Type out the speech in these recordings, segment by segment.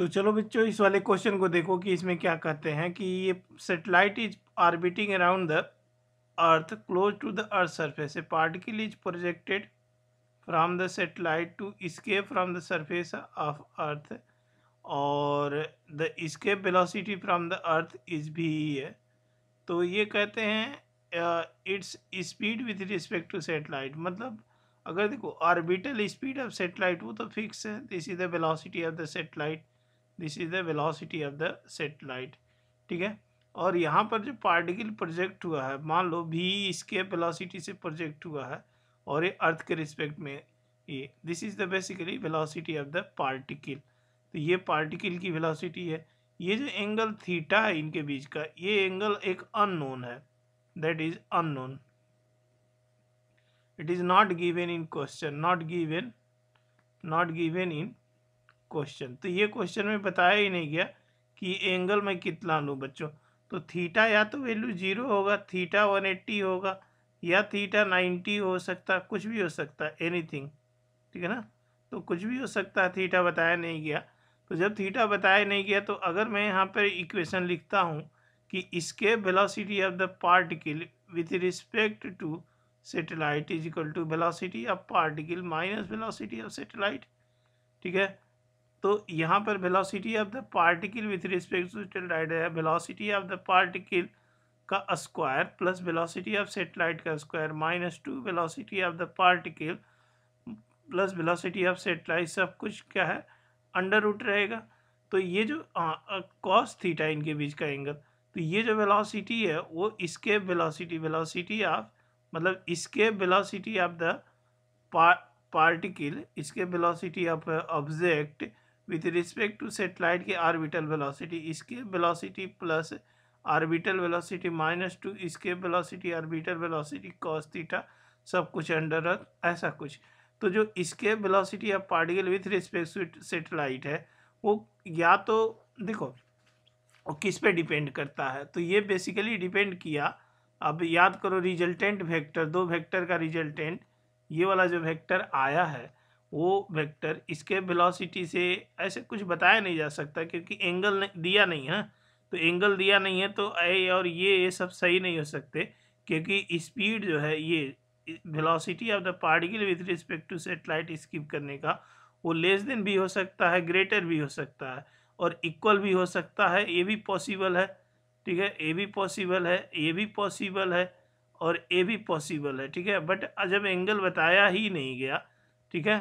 तो चलो बच्चों इस वाले क्वेश्चन को देखो कि इसमें क्या कहते हैं कि ये satellite is orbiting around the earth close to the earth surface a particle is projected from the satellite to escape from the surface of earth और the escape velocity from the earth is भी है तो ये कहते हैं it's speed with respect to satellite मतलब अगर देखो ऑर्बिटल स्पीड ऑफ सेटेलाइट वो तो फिक्स है this is the velocity of the satellite this is the velocity of the satellite ठीक है और यहाँ पर जो पार्टिकल प्रोजेक्ट हुआ है मान लो भी इसके वेलोसिटी से प्रोजेक्ट हुआ है और ये अर्थ के रिस्पेक्ट में ये this is the basically velocity of the particle तो ये पार्टिकल की वेलोसिटी है ये जो एंगल थीटा है इनके बीच का ये एंगल एक अननोन है that is unknown it is not given in question not given not given in question तो ये क्वेश्चन में बताया ही नहीं गया कि एंगल मैं कितना लूँ बच्चों तो थीटा या तो वैल्यू जीरो होगा थीटा वन एट्टी होगा या थीटा नाइन्टी हो सकता कुछ भी हो सकता है थिंग ठीक है ना तो कुछ भी हो सकता है थीटा बताया नहीं गया तो जब थीटा बताया नहीं गया तो अगर मैं यहाँ पर इक्वेशन लिखता हूँ कि इसके velocity of the particle with respect to satellite is equal to velocity of particle minus velocity of satellite ठीक है तो यहाँ पर velocity of the particle with respect to satellite है वेलोसिटी ऑफ द पार्टिकल का square plus velocity of satellite का square minus two velocity of the particle plus velocity of satellite सब कुछ क्या है अंडर रूट रहेगा तो ये जो कॉस थीटा इनके बीच का एंगल तो ये जो वेलोसिटी है वो इसके वेलोसिटी वेलोसिटी ऑफ मतलब इसके वेलोसिटी ऑफ द पार्टिकल इसके velocity of object with respect to satellite की आर्बिटल वेलोसिटी इसके velocity plus orbital velocity minus two इसके velocity orbital velocity cos theta सब कुछ अंडर ऐसा कुछ तो जो इसके velocity of particle with respect to satellite है वो या तो देखो वो किस पे डिपेंड करता है तो ये बेसिकली डिपेंड किया अब याद करो रिजल्टेंट वेक्टर दो वेक्टर का रिजल्टेंट ये वाला जो वेक्टर आया है वो वेक्टर इसके वेलोसिटी से ऐसे कुछ बताया नहीं जा सकता क्योंकि एंगल तो दिया नहीं है तो एंगल दिया नहीं है तो ए और ये ये सब सही नहीं हो सकते क्योंकि स्पीड जो है ये velocity of the particle with respect to satellite skip करने का वो लेस देन भी हो सकता है ग्रेटर भी हो सकता है और इक्वल भी हो सकता है ये भी पॉसिबल है ठीक है ये भी पॉसिबल है ये भी पॉसिबल है और ये भी पॉसिबल है ठीक है बट जब एंगल बताया ही नहीं गया ठीक है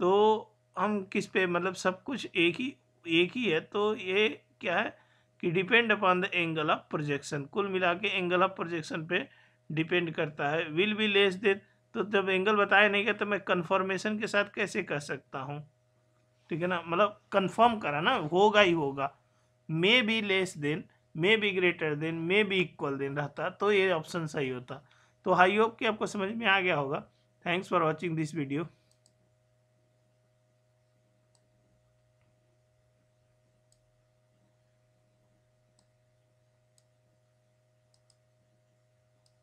तो हम किस पे मतलब सब कुछ एक ही एक ही है तो ये क्या है कि depend upon the angle of projection कुल मिला के एंगल ऑफ प्रोजेक्शन पे डिपेंड करता है विल बी लेस देन तो जब एंगल बताया नहीं गया तो मैं कन्फर्मेशन के साथ कैसे कर सकता हूँ ठीक है ना मतलब कन्फर्म करा ना होगा ही होगा may be less than may be greater than may be equal than रहता तो ये ऑप्शन सही होता तो हाई होप कि आपको समझ में आ गया होगा thanks for watching this video